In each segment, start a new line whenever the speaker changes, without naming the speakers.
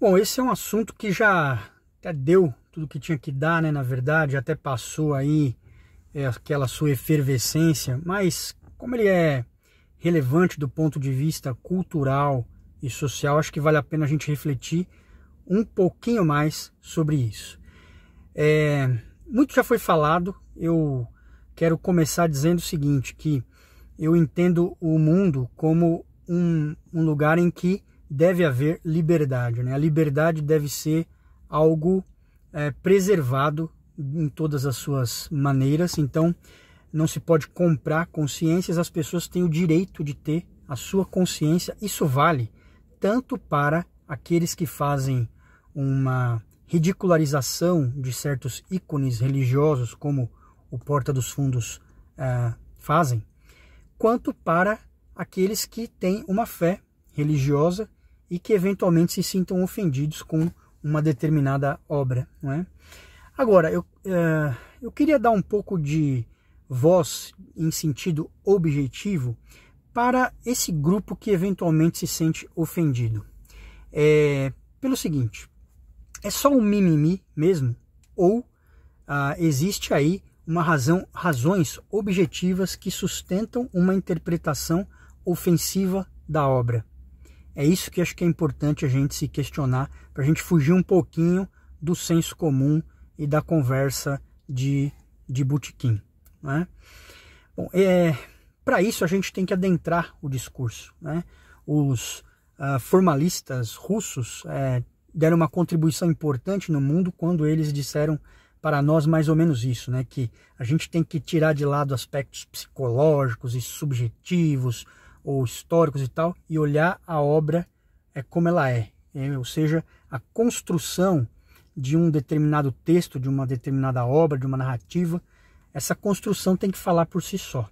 Bom, esse é um assunto que já até deu tudo que tinha que dar, né? Na verdade, até passou aí é, aquela sua efervescência, mas como ele é relevante do ponto de vista cultural e social, acho que vale a pena a gente refletir um pouquinho mais sobre isso. É, muito já foi falado, eu quero começar dizendo o seguinte: que eu entendo o mundo como um, um lugar em que deve haver liberdade. Né? A liberdade deve ser algo é, preservado em todas as suas maneiras. Então, não se pode comprar consciências, as pessoas têm o direito de ter a sua consciência. Isso vale tanto para aqueles que fazem uma ridicularização de certos ícones religiosos, como o Porta dos Fundos é, fazem, quanto para aqueles que têm uma fé religiosa e que eventualmente se sintam ofendidos com uma determinada obra. Não é? Agora, eu, uh, eu queria dar um pouco de voz em sentido objetivo para esse grupo que eventualmente se sente ofendido. É, pelo seguinte, é só um mimimi mesmo? Ou uh, existe aí uma razão, razões objetivas que sustentam uma interpretação ofensiva da obra? É isso que acho que é importante a gente se questionar, para a gente fugir um pouquinho do senso comum e da conversa de, de botequim. Né? Bom, é, para isso a gente tem que adentrar o discurso. Né? Os uh, formalistas russos é, deram uma contribuição importante no mundo quando eles disseram para nós mais ou menos isso, né? que a gente tem que tirar de lado aspectos psicológicos e subjetivos, ou históricos e tal, e olhar a obra é como ela é, é ou seja, a construção de um determinado texto, de uma determinada obra, de uma narrativa, essa construção tem que falar por si só.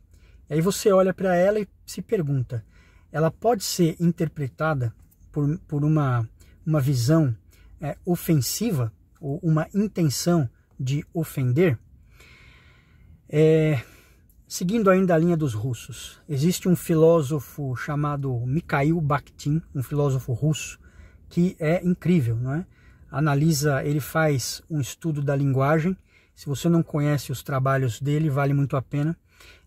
E aí você olha para ela e se pergunta: ela pode ser interpretada por, por uma, uma visão é, ofensiva ou uma intenção de ofender? É, Seguindo ainda a linha dos russos, existe um filósofo chamado Mikhail Bakhtin, um filósofo russo, que é incrível, não é? Analisa, ele faz um estudo da linguagem. Se você não conhece os trabalhos dele, vale muito a pena.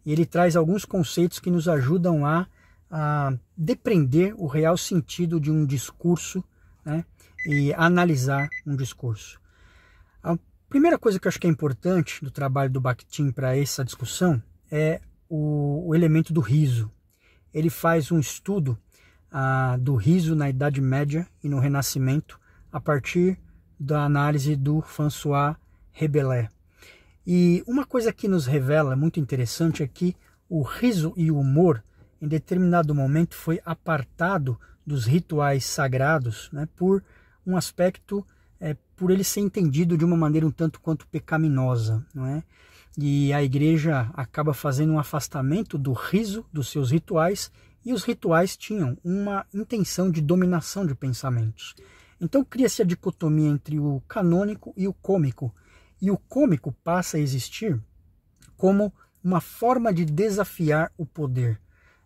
E ele traz alguns conceitos que nos ajudam a, a depreender o real sentido de um discurso né? e analisar um discurso. A primeira coisa que eu acho que é importante do trabalho do Bakhtin para essa discussão é o, o elemento do riso. Ele faz um estudo ah, do riso na Idade Média e no Renascimento a partir da análise do François Rebellé. E uma coisa que nos revela muito interessante é que o riso e o humor, em determinado momento, foi apartado dos rituais sagrados né, por um aspecto, é, por ele ser entendido de uma maneira um tanto quanto pecaminosa. Não é? e a igreja acaba fazendo um afastamento do riso dos seus rituais, e os rituais tinham uma intenção de dominação de pensamentos. Então cria-se a dicotomia entre o canônico e o cômico, e o cômico passa a existir como uma forma de desafiar o poder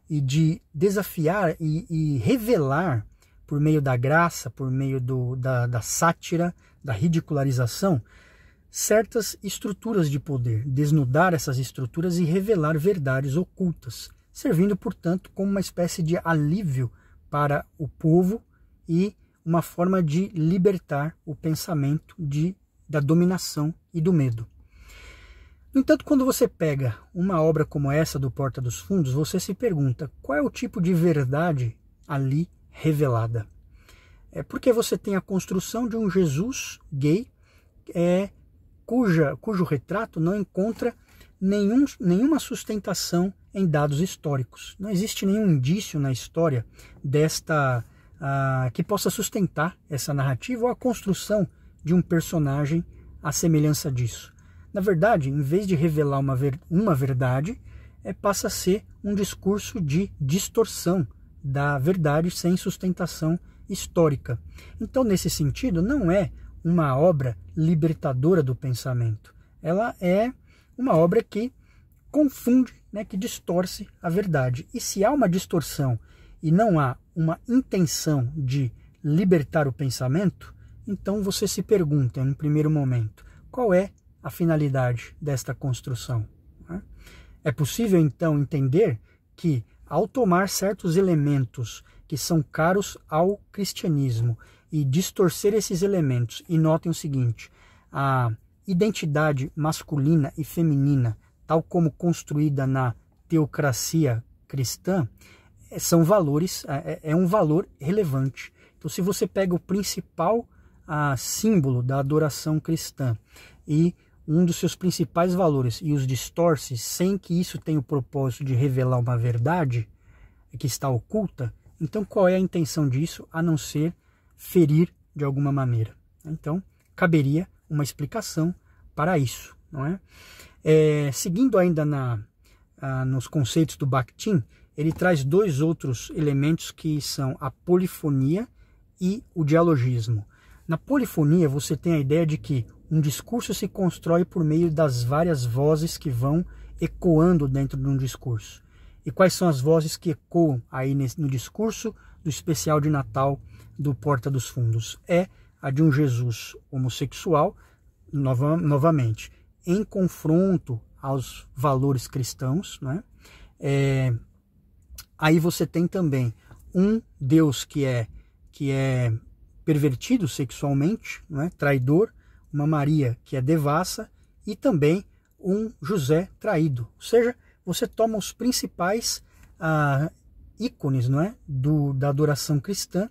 e de desafiar e, e revelar por meio da graça, por meio do, da, da sátira, da ridicularização, certas estruturas de poder, desnudar essas estruturas e revelar verdades ocultas, servindo, portanto, como uma espécie de alívio para o povo e uma forma de libertar o pensamento de, da dominação e do medo. No entanto, quando você pega uma obra como essa do Porta dos Fundos, você se pergunta qual é o tipo de verdade ali revelada. É porque você tem a construção de um Jesus gay é, cuja, cujo retrato não encontra nenhum, nenhuma sustentação em dados históricos. Não existe nenhum indício na história desta ah, que possa sustentar essa narrativa ou a construção de um personagem à semelhança disso. Na verdade, em vez de revelar uma, ver, uma verdade, é, passa a ser um discurso de distorção da verdade sem sustentação histórica. Então, nesse sentido, não é uma obra libertadora do pensamento. Ela é uma obra que confunde, né, que distorce a verdade. E se há uma distorção e não há uma intenção de libertar o pensamento, então você se pergunta, em primeiro momento, qual é a finalidade desta construção? Né? É possível então entender que, ao tomar certos elementos que são caros ao cristianismo e distorcer esses elementos. E notem o seguinte: a identidade masculina e feminina, tal como construída na teocracia cristã, eh, são valores, eh, eh, é, um valor relevante. Então, se você pega o principal a, ah, símbolo da adoração cristã e um dos seus principais valores e os distorce sem que isso tenha o propósito de revelar uma verdade que está oculta, então, qual é a intenção disso a não ser ferir de alguma maneira? Então, caberia uma explicação para isso, não é? é seguindo ainda na, a, nos conceitos do Bakhtin, ele traz dois outros elementos que são a polifonia e o dialogismo. Na polifonia, você tem a ideia de que um discurso se constrói por meio das várias vozes que vão ecoando dentro de um discurso e quais são as vozes que ecoam aí no discurso do especial de Natal do Porta dos Fundos. É a de um Jesus homossexual, nova, novamente, em confronto aos valores cristãos. Né? É, aí você tem também um Deus que é que é pervertido sexualmente, né? traidor, uma Maria que é devassa e também um José traído. Ou seja, você toma os principais ah, ícones não é? Do, da adoração cristã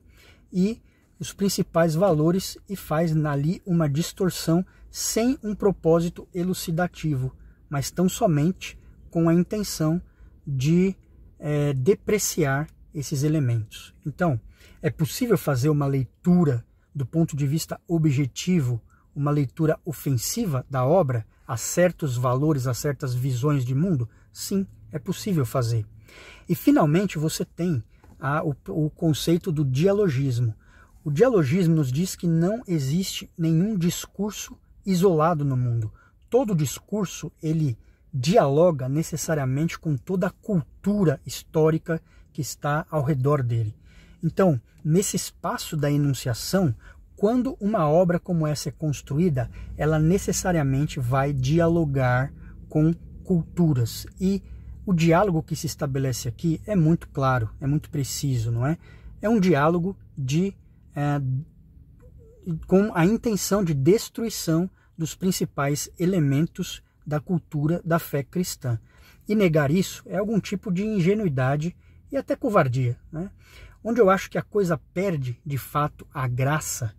e os principais valores e faz ali uma distorção sem um propósito elucidativo, mas tão somente com a intenção de é, depreciar esses elementos. Então, é possível fazer uma leitura do ponto de vista objetivo, uma leitura ofensiva da obra a certos valores, a certas visões de mundo? Sim, é possível fazer. E finalmente você tem a, o, o conceito do dialogismo. O dialogismo nos diz que não existe nenhum discurso isolado no mundo. Todo discurso ele dialoga necessariamente com toda a cultura histórica que está ao redor dele. Então, nesse espaço da enunciação, quando uma obra como essa é construída, ela necessariamente vai dialogar com culturas. E o diálogo que se estabelece aqui é muito claro, é muito preciso, não é? É um diálogo de é, com a intenção de destruição dos principais elementos da cultura da fé cristã. E negar isso é algum tipo de ingenuidade e até covardia. Né? Onde eu acho que a coisa perde de fato a graça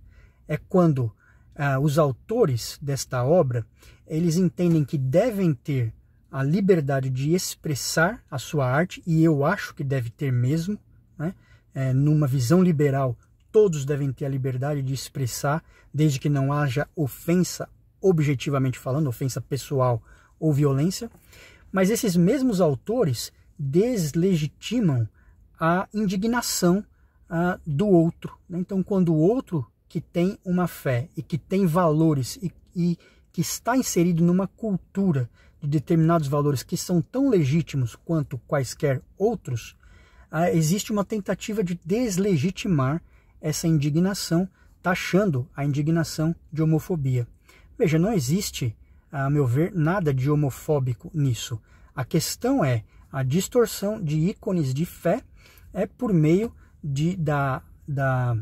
é quando ah, os autores desta obra eles entendem que devem ter a liberdade de expressar a sua arte, e eu acho que deve ter mesmo, né? É, numa visão liberal, todos devem ter a liberdade de expressar, desde que não haja ofensa, objetivamente falando, ofensa pessoal ou violência. Mas esses mesmos autores deslegitimam a indignação ah, do outro. Né? Então, quando o outro que tem uma fé e que tem valores e, e que está inserido numa cultura de determinados valores que são tão legítimos quanto quaisquer outros, ah, existe uma tentativa de deslegitimar essa indignação, taxando a indignação de homofobia. Veja, não existe, a meu ver, nada de homofóbico nisso. A questão é a distorção de ícones de fé é por meio de, da, da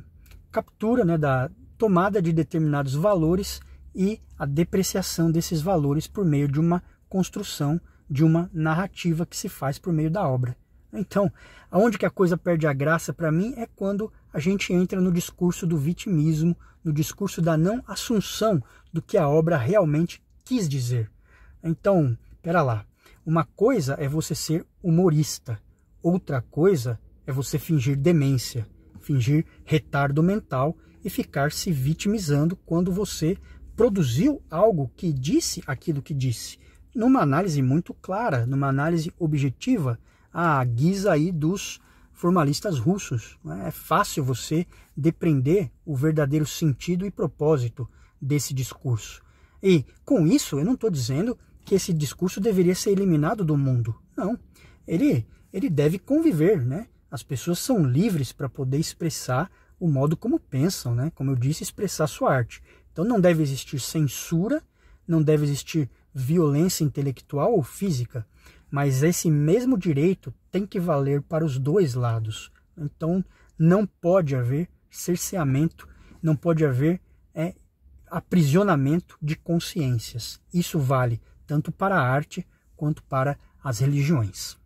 captura, né, da tomada de determinados valores e a depreciação desses valores por meio de uma construção de uma narrativa que se faz por meio da obra. Então, aonde que a coisa perde a graça para mim é quando a gente entra no discurso do vitimismo, no discurso da não assunção do que a obra realmente quis dizer. Então, pera lá. Uma coisa é você ser humorista, outra coisa é você fingir demência, fingir retardo mental e ficar se vitimizando quando você produziu algo que disse aquilo que disse numa análise muito clara, numa análise objetiva, à guisa aí dos formalistas russos. É? é fácil você depreender o verdadeiro sentido e propósito desse discurso. E com isso, eu não estou dizendo que esse discurso deveria ser eliminado do mundo. Não. Ele, ele deve conviver, né? As pessoas são livres para poder expressar o modo como pensam, né? Como eu disse, expressar sua arte. Então não deve existir censura, não deve existir violência intelectual ou física, mas esse mesmo direito tem que valer para os dois lados. Então, não pode haver cerceamento, não pode haver é, aprisionamento de consciências. Isso vale tanto para a arte quanto para as religiões.